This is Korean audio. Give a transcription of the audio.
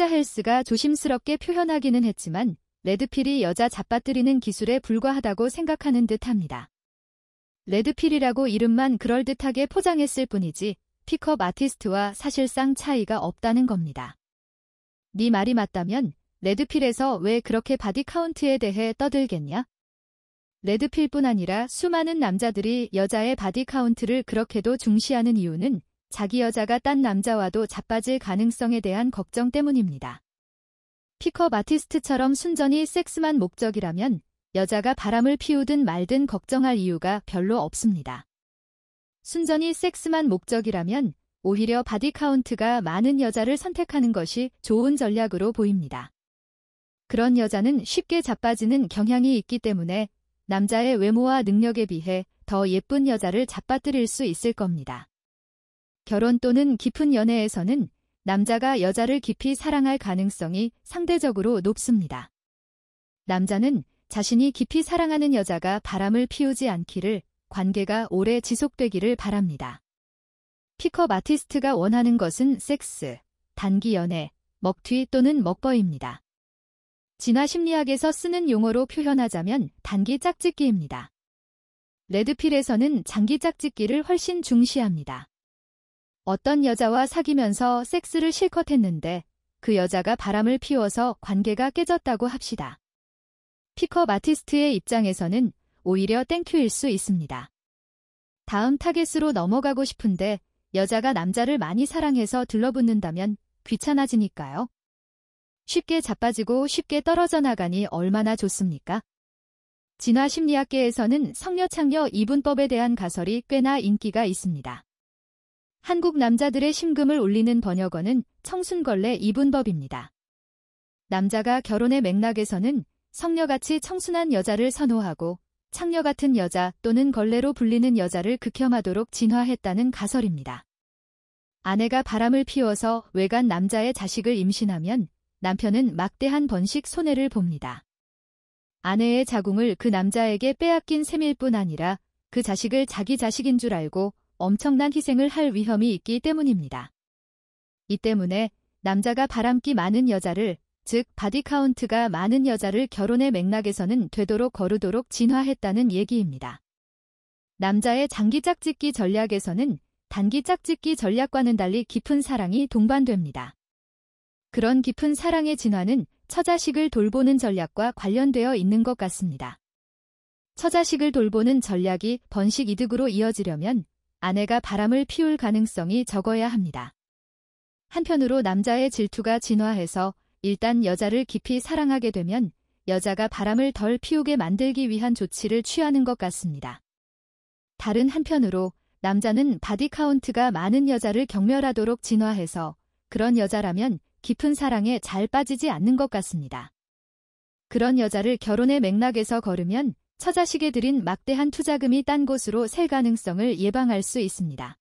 피자 헬스가 조심스럽게 표현하기는 했지만 레드필이 여자 잡아뜨리는 기술에 불과하다고 생각하는 듯합니다. 레드필이라고 이름만 그럴듯하게 포장했을 뿐이지 픽업 아티스트와 사실상 차이가 없다는 겁니다. 네 말이 맞다면 레드필에서 왜 그렇게 바디 카운트에 대해 떠들겠냐? 레드필뿐 아니라 수많은 남자들이 여자의 바디 카운트를 그렇게도 중시하는 이유는 자기 여자가 딴 남자와도 자빠질 가능성에 대한 걱정 때문입니다. 피커 마티스트처럼 순전히 섹스만 목적이라면 여자가 바람을 피우든 말든 걱정할 이유가 별로 없습니다. 순전히 섹스만 목적이라면 오히려 바디 카운트가 많은 여자를 선택하는 것이 좋은 전략으로 보입니다. 그런 여자는 쉽게 자빠지는 경향이 있기 때문에 남자의 외모와 능력에 비해 더 예쁜 여자를 자빠뜨릴수 있을 겁니다. 결혼 또는 깊은 연애에서는 남자가 여자를 깊이 사랑할 가능성이 상대적으로 높습니다. 남자는 자신이 깊이 사랑하는 여자가 바람을 피우지 않기를 관계가 오래 지속되기를 바랍니다. 피커 아티스트가 원하는 것은 섹스, 단기 연애, 먹튀 또는 먹버입니다. 진화 심리학에서 쓰는 용어로 표현하자면 단기 짝짓기입니다. 레드필에서는 장기 짝짓기를 훨씬 중시합니다. 어떤 여자와 사귀면서 섹스를 실컷 했는데 그 여자가 바람을 피워서 관계가 깨졌다고 합시다. 피커 아티스트의 입장에서는 오히려 땡큐일 수 있습니다. 다음 타겟으로 넘어가고 싶은데 여자가 남자를 많이 사랑해서 들러붙는다면 귀찮아지니까요. 쉽게 자빠지고 쉽게 떨어져 나가니 얼마나 좋습니까? 진화 심리학계에서는 성녀 창녀 이분법에 대한 가설이 꽤나 인기가 있습니다. 한국 남자들의 심금을 울리는 번역어는 청순걸레 이분법입니다. 남자가 결혼의 맥락에서는 성녀같이 청순한 여자를 선호하고 창녀 같은 여자 또는 걸레로 불리는 여자를 극혐하도록 진화했다는 가설입니다. 아내가 바람을 피워서 외간 남자의 자식을 임신하면 남편은 막대한 번식 손해를 봅니다. 아내의 자궁을 그 남자에게 빼앗긴 셈일 뿐 아니라 그 자식을 자기 자식인 줄 알고 엄청난 희생을 할 위험이 있기 때문입니다. 이 때문에 남자가 바람기 많은 여자를 즉 바디카운트가 많은 여자를 결혼의 맥락에서는 되도록 거르도록 진화했다는 얘기입니다. 남자의 장기 짝짓기 전략에서는 단기 짝짓기 전략과는 달리 깊은 사랑이 동반됩니다. 그런 깊은 사랑의 진화는 처자식을 돌보는 전략과 관련되어 있는 것 같습니다. 처자식을 돌보는 전략이 번식 이득으로 이어지려면 아내가 바람을 피울 가능성이 적어야 합니다. 한편으로 남자의 질투가 진화해서 일단 여자를 깊이 사랑하게 되면 여자가 바람을 덜 피우게 만들기 위한 조치를 취하는 것 같습니다. 다른 한편으로 남자는 바디 카운트가 많은 여자를 경멸하도록 진화해서 그런 여자라면 깊은 사랑에 잘 빠지지 않는 것 같습니다. 그런 여자를 결혼의 맥락에서 걸으면 처자식에 들인 막대한 투자금이 딴 곳으로 셀 가능성을 예방할 수 있습니다.